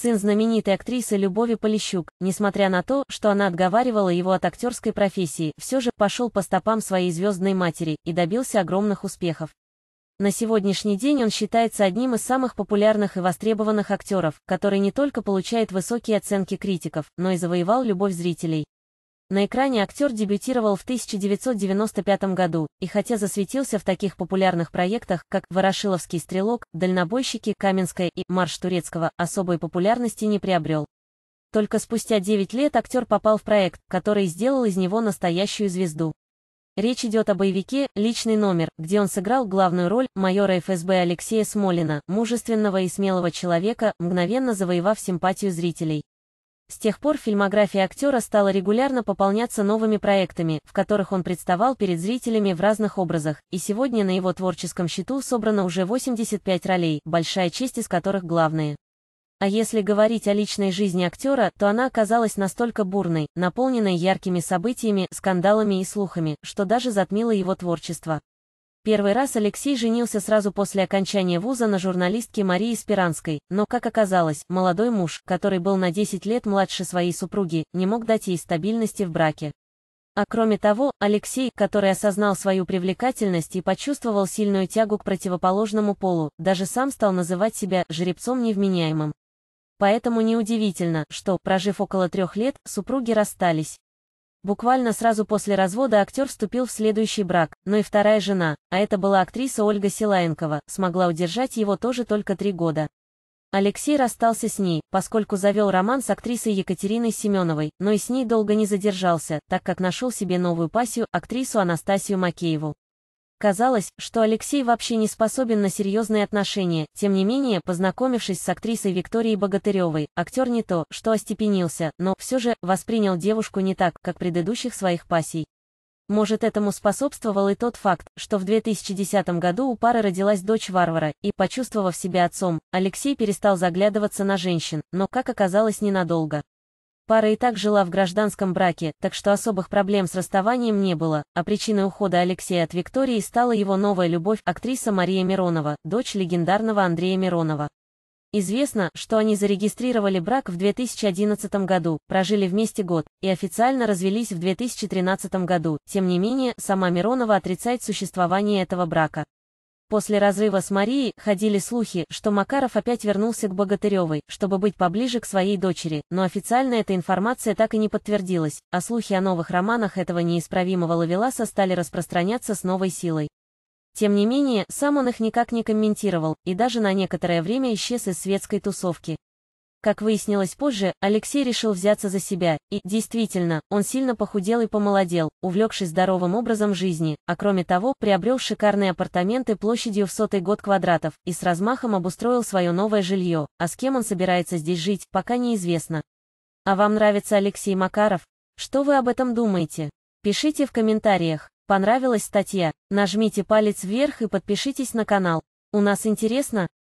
сын знаменитой актрисы Любови Полищук, несмотря на то, что она отговаривала его от актерской профессии, все же пошел по стопам своей звездной матери и добился огромных успехов. На сегодняшний день он считается одним из самых популярных и востребованных актеров, который не только получает высокие оценки критиков, но и завоевал любовь зрителей. На экране актер дебютировал в 1995 году, и хотя засветился в таких популярных проектах, как «Ворошиловский стрелок», «Дальнобойщики», «Каменская» и «Марш турецкого», особой популярности не приобрел. Только спустя 9 лет актер попал в проект, который сделал из него настоящую звезду. Речь идет о боевике «Личный номер», где он сыграл главную роль майора ФСБ Алексея Смолина, мужественного и смелого человека, мгновенно завоевав симпатию зрителей. С тех пор фильмография актера стала регулярно пополняться новыми проектами, в которых он представал перед зрителями в разных образах, и сегодня на его творческом счету собрано уже 85 ролей, большая честь из которых главные. А если говорить о личной жизни актера, то она оказалась настолько бурной, наполненной яркими событиями, скандалами и слухами, что даже затмило его творчество. Первый раз Алексей женился сразу после окончания вуза на журналистке Марии Спиранской, но, как оказалось, молодой муж, который был на 10 лет младше своей супруги, не мог дать ей стабильности в браке. А кроме того, Алексей, который осознал свою привлекательность и почувствовал сильную тягу к противоположному полу, даже сам стал называть себя «жеребцом невменяемым». Поэтому неудивительно, что, прожив около трех лет, супруги расстались. Буквально сразу после развода актер вступил в следующий брак, но и вторая жена, а это была актриса Ольга Силаенкова, смогла удержать его тоже только три года. Алексей расстался с ней, поскольку завел роман с актрисой Екатериной Семеновой, но и с ней долго не задержался, так как нашел себе новую пассию, актрису Анастасию Макееву. Казалось, что Алексей вообще не способен на серьезные отношения, тем не менее, познакомившись с актрисой Викторией Богатыревой, актер не то, что остепенился, но, все же, воспринял девушку не так, как предыдущих своих пассий. Может, этому способствовал и тот факт, что в 2010 году у пары родилась дочь Варвара, и, почувствовав себя отцом, Алексей перестал заглядываться на женщин, но, как оказалось, ненадолго. Пара и так жила в гражданском браке, так что особых проблем с расставанием не было, а причиной ухода Алексея от Виктории стала его новая любовь актриса Мария Миронова, дочь легендарного Андрея Миронова. Известно, что они зарегистрировали брак в 2011 году, прожили вместе год и официально развелись в 2013 году, тем не менее, сама Миронова отрицает существование этого брака. После разрыва с Марией ходили слухи, что Макаров опять вернулся к Богатыревой, чтобы быть поближе к своей дочери, но официально эта информация так и не подтвердилась, а слухи о новых романах этого неисправимого ловеласа стали распространяться с новой силой. Тем не менее, сам он их никак не комментировал, и даже на некоторое время исчез из светской тусовки. Как выяснилось позже, Алексей решил взяться за себя, и, действительно, он сильно похудел и помолодел, увлекшись здоровым образом жизни, а кроме того, приобрел шикарные апартаменты площадью в сотый год квадратов и с размахом обустроил свое новое жилье, а с кем он собирается здесь жить, пока неизвестно. А вам нравится Алексей Макаров? Что вы об этом думаете? Пишите в комментариях, понравилась статья, нажмите палец вверх и подпишитесь на канал. У нас интересно,